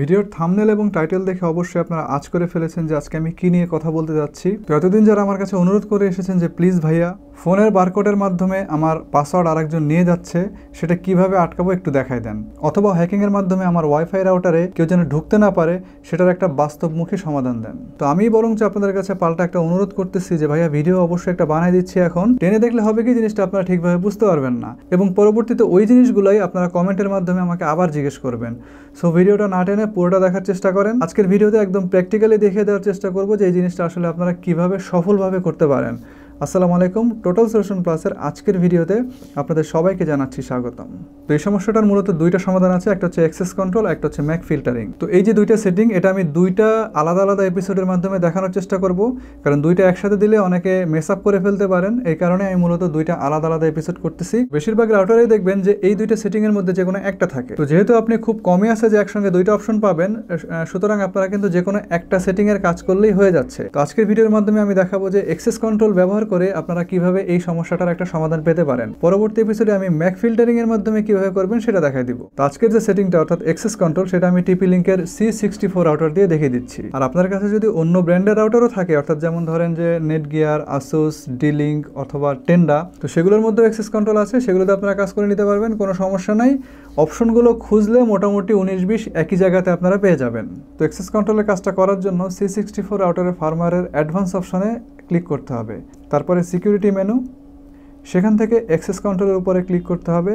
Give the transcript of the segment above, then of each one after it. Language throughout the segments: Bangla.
ভিডিওর থামনেল এবং টাইটেল দেখে অবশ্যই আপনারা আজ করে ফেলেছেন যে আজকে আমি কী নিয়ে কথা বলতে যাচ্ছি তো এতদিন যারা আমার কাছে অনুরোধ করে এসেছেন যে প্লিজ ভাইয়া ফোনের বারকোডের মাধ্যমে আমার পাসওয়ার্ড আরেকজন নিয়ে যাচ্ছে সেটা কিভাবে আটকাবো একটু দেখাই দেন অথবা হ্যাকিংয়ের মাধ্যমে আমার ওয়াইফাই রাউটারে কেউ যেন ঢুকতে না পারে সেটার একটা বাস্তবমুখী সমাধান দেন তো আমি বরঞ্চ আপনাদের কাছে পাল্টা একটা অনুরোধ করতেছি যে ভাইয়া ভিডিও অবশ্যই একটা বানাই দিচ্ছি এখন টেনে দেখলে হবে কি জিনিসটা আপনারা ঠিকভাবে বুঝতে পারবেন না এবং পরবর্তীতে ওই জিনিসগুলোই আপনারা কমেন্টের মাধ্যমে আমাকে আবার জিজ্ঞেস করবেন সো ভিডিওটা না টেনে পুরোটা দেখার চেষ্টা করেন আজকের ভিডিওতে একদম প্র্যাকটিক্যালি দেখিয়ে দেওয়ার চেষ্টা করবো যে এই জিনিসটা আসলে আপনারা কিভাবে সফলভাবে করতে পারেন আসসালামু আলাইকুম টোটাল সলিউশন প্লাসের আজকের ভিডিওতে আপনাদের সবাইকে জানাচ্ছি স্বাগতম তো এই সমস্যাটার মূলত দুইটা সমাধান আছে একটা হচ্ছে অ্যাক্সেস কন্ট্রোল একটা হচ্ছে ম্যাক ফিল্টারিং তো এই যে দুইটা সেটিং এটা আমি দুইটা আলাদা আলাদা এপিসোডের মাধ্যমে দেখানোর চেষ্টা করব কারণ দুইটা একসাথে দিলে অনেকে মেস আপ করে ফেলতে পারেন এই কারণে আমি মূলত দুইটা আলাদা আলাদা এপিসোড করতেছি বেশিরভাগ রাউটারেই দেখবেন যে এই দুইটা সেটিংয়ের মধ্যে যে কোনো একটা থাকে তো যেহেতু আপনি খুব কমই আছে যে একসঙ্গে দুইটা অপশন পাবেন সুতরাং আপনারা কিন্তু যে কোনো একটা সেটিংয়ের কাজ করলেই হয়ে যাচ্ছে তো আজকের ভিডিওর মাধ্যমে আমি দেখাবো যে অ্যাক্সেস কন্ট্রোল ব্যবহার করে আপনারা কিভাবে এই সমস্যাটার একটা সমাধান পেতে পারেন পরবর্তী এপিসোডে আমি ম্যাক ফিল্টারিং এর মাধ্যমে কিভাবে করবেন সেটা দেখাই দিব আজকের যে সেটিংটা অর্থাৎ এক্সেস কন্ট্রোল সেটা আমি টিপি লিঙ্কের সি সিক্সটি ফোর রাউটার দিয়ে দেখিয়ে দিচ্ছি আর আপনার কাছে যদি অন্য ব্র্যান্ডের রাউটারও থাকে অর্থাৎ যেমন ধরেন যে নেট গিয়ার আসুস লিঙ্ক অথবা টেন্ডা তো সেগুলোর মধ্যেও এক্সেস কন্ট্রোল আছে সেগুলোতে আপনারা কাজ করে নিতে পারবেন কোনো সমস্যা নাই অপশনগুলো খুঁজলে মোটামুটি উনিশ বিশ একই জায়গাতে আপনারা পেয়ে যাবেন তো এক্সেস কন্ট্রোলের কাজটা করার জন্য সি সিক্সটি ফোর আউটারের ফার্মারের অ্যাডভান্স অপশনে ক্লিক করতে হবে তারপরে সিকিউরিটি মেনু সেখান থেকে অ্যাক্সেস কন্ট্রোলের উপরে ক্লিক করতে হবে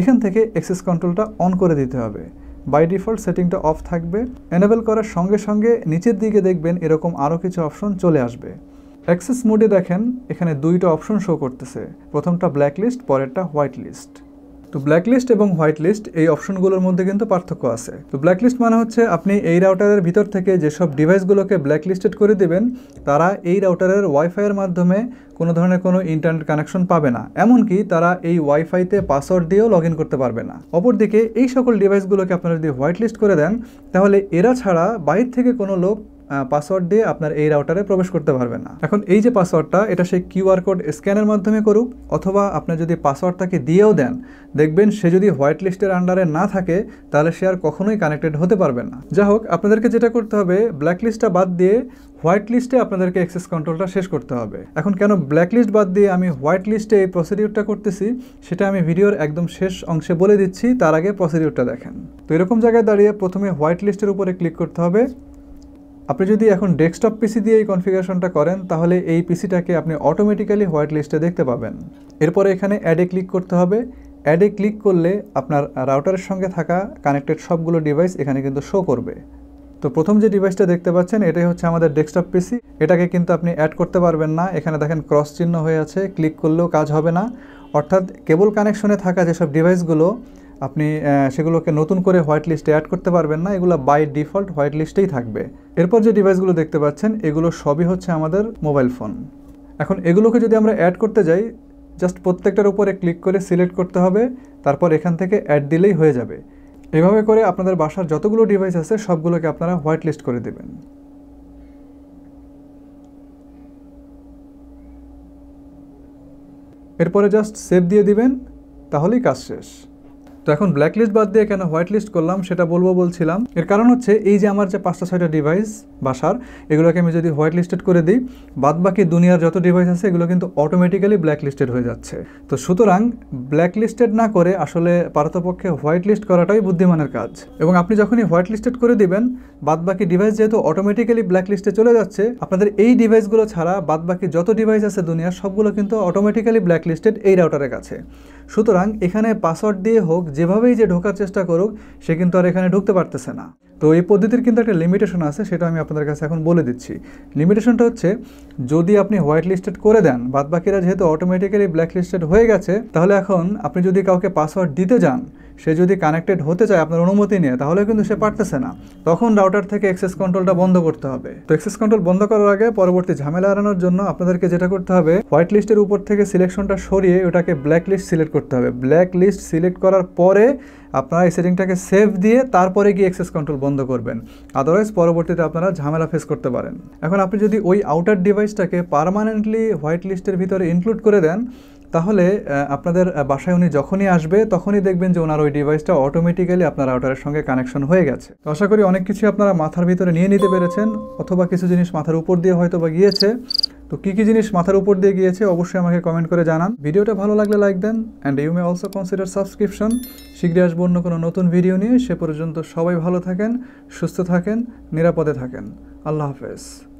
এখান থেকে অ্যাক্সেস কন্ট্রোলটা অন করে দিতে হবে বাই ডিফল্ট সেটিংটা অফ থাকবে এনেবেল করার সঙ্গে সঙ্গে নিচের দিকে দেখবেন এরকম আরও কিছু অপশন চলে আসবে অ্যাক্সেস মোডে দেখেন এখানে দুইটা অপশন শো করতেছে প্রথমটা ব্ল্যাক লিস্ট পরেরটা হোয়াইট লিস্ট তো ব্ল্যাক লিস্ট এবং হোয়াইট লিস্ট এই অপশনগুলোর মধ্যে কিন্তু পার্থক্য আছে তো ব্ল্যাক লিস্ট মানে হচ্ছে আপনি এই রাউটারের ভিতর থেকে যেসব ডিভাইসগুলোকে ব্ল্যাক লিস্টেড করে দিবেন তারা এই রাউটারের ওয়াইফাইয়ের মাধ্যমে কোনো ধরনের কোনো ইন্টারনেট কানেকশন পাবে না এমনকি তারা এই ওয়াইফাইতে পাসওয়ার্ড দিয়েও লগ করতে পারবে না অপরদিকে এই সকল ডিভাইসগুলোকে আপনারা যদি হোয়াইট লিস্ট করে দেন তাহলে এরা ছাড়া বাইরে থেকে কোনো লোক পাসওয়ার্ড দিয়ে আপনার এই রাউটারে প্রবেশ করতে পারবে না এখন এই যে পাসওয়ার্ডটা এটা সেই কিউআর কোড স্ক্যানের মাধ্যমে করুক অথবা আপনি যদি পাসওয়ার্ডটাকে দিয়েও দেন দেখবেন সে যদি হোয়াইট লিস্টের আন্ডারে না থাকে তাহলে সে আর কখনোই কানেক্টেড হতে পারবে না যা হোক আপনাদেরকে যেটা করতে হবে ব্ল্যাকলিস্টটা বাদ দিয়ে হোয়াইট লিস্টে আপনাদেরকে অ্যাক্সেস কন্ট্রোলটা শেষ করতে হবে এখন কেন ব্ল্যাক লিস্ট বাদ দিয়ে আমি হোয়াইট লিস্টে এই প্রসিডিউরটা করতেছি সেটা আমি ভিডিওর একদম শেষ অংশে বলে দিচ্ছি তার আগে প্রসিডিউরটা দেখেন তো এরকম জায়গায় দাঁড়িয়ে প্রথমে হোয়াইট লিস্টের উপরে ক্লিক করতে হবে আপনি যদি এখন ডেস্কটপ পিসি দিয়ে এই কনফিগারেশনটা করেন তাহলে এই পিসিটাকে আপনি অটোমেটিক্যালি হোয়াইট লিস্টে দেখতে পাবেন এরপরে এখানে অ্যাডে ক্লিক করতে হবে অ্যাডে ক্লিক করলে আপনার রাউটারের সঙ্গে থাকা কানেক্টেড সবগুলো ডিভাইস এখানে কিন্তু শো করবে তো প্রথম যে ডিভাইসটা দেখতে পাচ্ছেন এটাই হচ্ছে আমাদের ডেস্কটপ পিসি এটাকে কিন্তু আপনি অ্যাড করতে পারবেন না এখানে দেখেন ক্রস চিহ্ন হয়ে আছে ক্লিক করলেও কাজ হবে না অর্থাৎ কেবল কানেকশনে থাকা যেসব ডিভাইসগুলো আপনি সেগুলোকে নতুন করে হোয়াইট লিস্টে অ্যাড করতে পারবেন না এগুলো বাই ডিফল্ট হোয়াইট লিস্টেই থাকবে এরপর যে ডিভাইসগুলো দেখতে পাচ্ছেন এগুলো সবই হচ্ছে আমাদের মোবাইল ফোন এখন এগুলোকে যদি আমরা অ্যাড করতে যাই জাস্ট প্রত্যেকটার উপরে ক্লিক করে সিলেক্ট করতে হবে তারপর এখান থেকে অ্যাড দিলেই হয়ে যাবে এভাবে করে আপনাদের বাসার যতগুলো ডিভাইস আছে সবগুলোকে আপনারা হোয়াইট লিস্ট করে দেবেন এরপরে জাস্ট সেভ দিয়ে দিবেন তাহলেই কাজ শেষ তো এখন ব্ল্যাকলিস্ট বাদ দিয়ে কেন হোয়াইট লিস্ট করলাম সেটা বলবো বলছিলাম এর কারণ হচ্ছে এই যে আমার যে পাঁচটা ছয়টা ডিভাইস বাসার এগুলোকে আমি যদি হোয়াইট লিস্টেড করে দিই বাদ বাকি দুনিয়ার যত ডিভাইস আছে এগুলো কিন্তু অটোমেটিক্যালি ব্ল্যাকলিস্টেড হয়ে যাচ্ছে তো সুতরাং ব্ল্যাকলিস্টেড না করে আসলে পারতপক্ষে হোয়াইট লিস্ট করাটাই বুদ্ধিমানের কাজ এবং আপনি যখনই হোয়াইট লিস্টেড করে দিবেন বাদ বাকি ডিভাইস যেহেতু অটোমেটিক্যালি ব্ল্যাকলিস্টে চলে যাচ্ছে আপনাদের এই ডিভাইসগুলো ছাড়া বাদ বাকি যত ডিভাইস আছে দুনিয়ার সবগুলো কিন্তু অটোমেটিক্যালি ব্ল্যাকলিস্টেড এই রাউটারের কাছে সুতরাং এখানে পাসওয়ার্ড দিয়ে হোক যেভাবেই যে ঢোকার চেষ্টা করুক সে কিন্তু আর এখানে ঢুকতে পারতেছে না তো এই পদ্ধতির কিন্তু একটা লিমিটেশন আছে সেটা আমি আপনাদের কাছে এখন বলে দিচ্ছি লিমিটেশনটা হচ্ছে যদি আপনি হোয়াইট লিস্টেড করে দেন বাদবাকিরা যেহেতু অটোমেটিক্যালি ব্ল্যাক লিস্টেড হয়ে গেছে তাহলে এখন আপনি যদি কাউকে পাসওয়ার্ড দিতে যান সে যদি কানেক্টেড হতে চায় আপনার অনুমতি নিয়ে তাহলে কিন্তু সে পারতেছে না তখন রাউটার থেকে এক্সেস কন্ট্রোলটা বন্ধ করতে হবে তো এক্সেস কন্ট্রোল বন্ধ করার আগে পরবর্তী ঝামেলা এড়ানোর জন্য আপনাদেরকে যেটা করতে হবে হোয়াইট লিস্টের উপর থেকে সিলেকশনটা সরিয়ে ওটাকে ব্ল্যাক লিস্ট সিলেক্ট করতে হবে ব্ল্যাক লিস্ট সিলেক্ট করার পরে আপনারা এই সেটিংটাকে সেভ দিয়ে তারপরে গিয়ে এক্সেস কন্ট্রোল বন্ধ করবেন আদারওয়াইজ পরবর্তীতে আপনারা ঝামেলা ফেস করতে পারেন এখন আপনি যদি ওই আউটার ডিভাইসটাকে পারমানেন্টলি হোয়াইট লিস্টের ভিতরে ইনক্লুড করে দেন তাহলে আপনাদের বাসায় উনি যখনই আসবে তখনই দেখবেন যে ওনার ওই ডিভাইসটা অটোমেটিক্যালি আপনার রাউটারের সঙ্গে কানেকশন হয়ে গেছে তো আশা করি অনেক কিছু আপনারা মাথার ভিতরে নিয়ে নিতে পেরেছেন অথবা কিছু জিনিস মাথার উপর দিয়ে হয়তো বা গিয়েছে তো কী কী জিনিস মাথার উপর দিয়ে গিয়েছে অবশ্যই আমাকে কমেন্ট করে জানান ভিডিওটা ভালো লাগলে লাইক দেন and you may also consider subscription শীঘ্রই আসব অন্য কোনো নতুন ভিডিও নিয়ে সে পর্যন্ত সবাই ভালো থাকেন সুস্থ থাকেন নিরাপদে থাকেন আল্লাহ হাফেজ